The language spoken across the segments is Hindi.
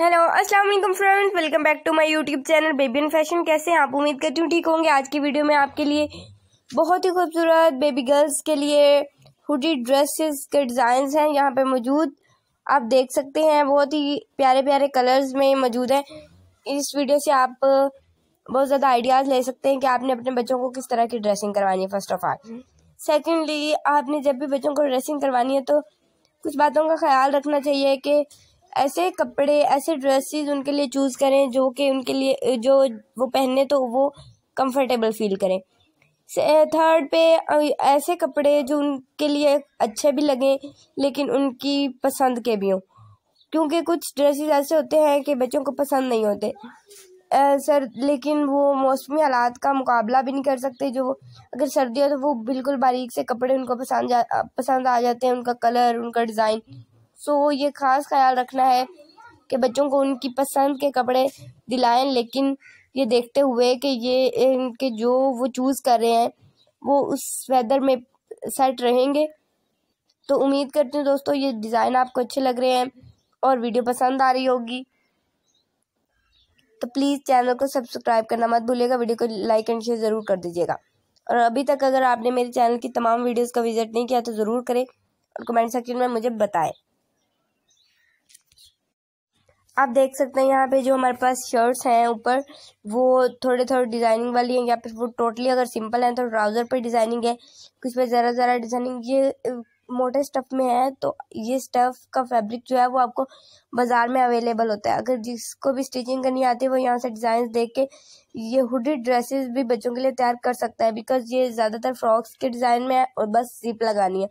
हेलो अस्सलाम वालेकुम friends welcome back to my YouTube channel baby and fashion कैसे हैं आप उम्मीद करती हूँ ठीक होंगे आज की वीडियो में आपके लिए बहुत ही खूबसूरत बेबी गर्ल्स के लिए हुडी ड्रेसेस के डिज़ाइन हैं यहाँ पे मौजूद आप देख सकते हैं बहुत ही प्यारे प्यारे कलर्स में मौजूद हैं इस वीडियो से आप बहुत ज़्यादा आइडियाज़ ले सकते हैं कि आपने अपने बच्चों को किस तरह की ड्रेसिंग करवानी है फर्स्ट ऑफ ऑल सेकेंडली आपने जब भी बच्चों को ड्रेसिंग करवानी है तो कुछ बातों का ख्याल रखना चाहिए कि ऐसे कपड़े ऐसे ड्रेसेस उनके लिए चूज़ करें जो कि उनके लिए जो वो पहने तो वो कंफर्टेबल फील करें थर्ड पे ऐसे कपड़े जो उनके लिए अच्छे भी लगें लेकिन उनकी पसंद के भी हों क्योंकि कुछ ड्रेसेस ऐसे होते हैं कि बच्चों को पसंद नहीं होते सर लेकिन वो मौसमी हालात का मुकाबला भी नहीं कर सकते जो अगर सर्दी हो तो वो बिल्कुल बारीक से कपड़े उनको पसंद जा पसंद आ जाते हैं उनका कलर उनका डिज़ाइन सो ये खास ख्याल रखना है कि बच्चों को उनकी पसंद के कपड़े दिलाएं लेकिन ये देखते हुए कि ये इनके जो वो चूज़ कर रहे हैं वो उस वेदर में सेट रहेंगे तो उम्मीद करती हूँ दोस्तों ये डिज़ाइन आपको अच्छे लग रहे हैं और वीडियो पसंद आ रही होगी तो प्लीज़ चैनल को सब्सक्राइब करना मत भूलिएगा वीडियो को लाइक एंड शेयर ज़रूर कर दीजिएगा और अभी तक अगर आपने मेरे चैनल की तमाम वीडियोस का विज़िट नहीं किया तो ज़रूर करें और कमेंट सेक्शन में मुझे बताएं आप देख सकते हैं यहाँ पे जो हमारे पास शर्ट्स हैं ऊपर वो थोड़े थोड़े डिजाइनिंग वाली हैं या फिर वो टोटली अगर सिंपल हैं तो ट्राउजर पे डिजाइनिंग है कुछ पे ज़रा ज़रा डिजाइनिंग ये मोटे स्टफ में है तो ये स्टफ का फैब्रिक जो है वो आपको बाज़ार में अवेलेबल होता है अगर जिसको भी स्टिचिंग करनी आती है वो यहाँ से डिज़ाइन देख के ये हुडी ड्रेसेस भी बच्चों के लिए तैयार कर सकता है बिकॉज ये ज़्यादातर फ्रॉक्स के डिज़ाइन में है और बस जिप लगानी है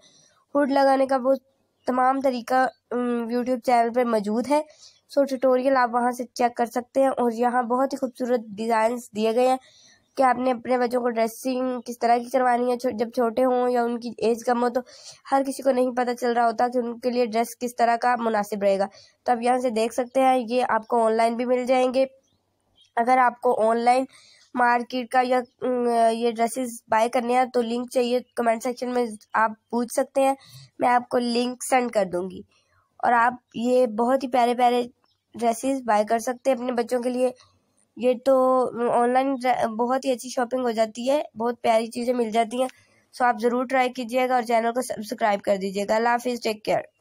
हुड लगाने का वो तमाम तरीका यूट्यूब चैनल पर मौजूद है सो ट्यूटोरियल आप वहाँ से चेक कर सकते हैं और यहाँ बहुत ही खूबसूरत डिज़ाइंस दिए गए हैं कि आपने अपने बच्चों को ड्रेसिंग किस तरह की करवानी है जब छोटे हों या उनकी एज कम हो तो हर किसी को नहीं पता चल रहा होता कि उनके लिए ड्रेस किस तरह का मुनासिब रहेगा तो आप यहाँ से देख सकते हैं ये आपको ऑनलाइन भी मिल जाएंगे अगर आपको ऑनलाइन मार्केट का या ये ड्रेसेस बाय करने हैं तो लिंक चाहिए कमेंट सेक्शन में आप पूछ सकते हैं मैं आपको लिंक सेंड कर दूंगी और आप ये बहुत ही प्यारे प्यारे ड्रेसेस बाय कर सकते हैं अपने बच्चों के लिए ये तो ऑनलाइन बहुत ही अच्छी शॉपिंग हो जाती है बहुत प्यारी चीज़ें मिल जाती हैं सो आप ज़रूर ट्राई कीजिएगा और चैनल को सब्सक्राइब कर दीजिएगा अल्लाह हाफिज़ टेक केयर